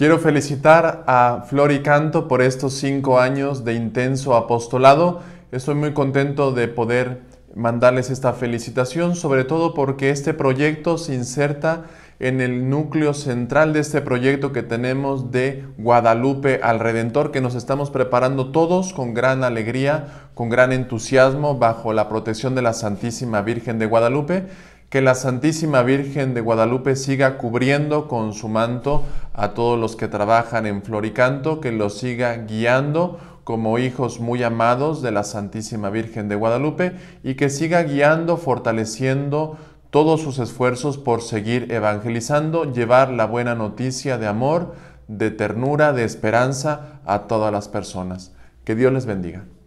Quiero felicitar a Flor y Canto por estos cinco años de intenso apostolado. Estoy muy contento de poder mandarles esta felicitación, sobre todo porque este proyecto se inserta en el núcleo central de este proyecto que tenemos de Guadalupe al Redentor, que nos estamos preparando todos con gran alegría, con gran entusiasmo, bajo la protección de la Santísima Virgen de Guadalupe que la Santísima Virgen de Guadalupe siga cubriendo con su manto a todos los que trabajan en Floricanto, que los siga guiando como hijos muy amados de la Santísima Virgen de Guadalupe y que siga guiando, fortaleciendo todos sus esfuerzos por seguir evangelizando, llevar la buena noticia de amor, de ternura, de esperanza a todas las personas. Que Dios les bendiga.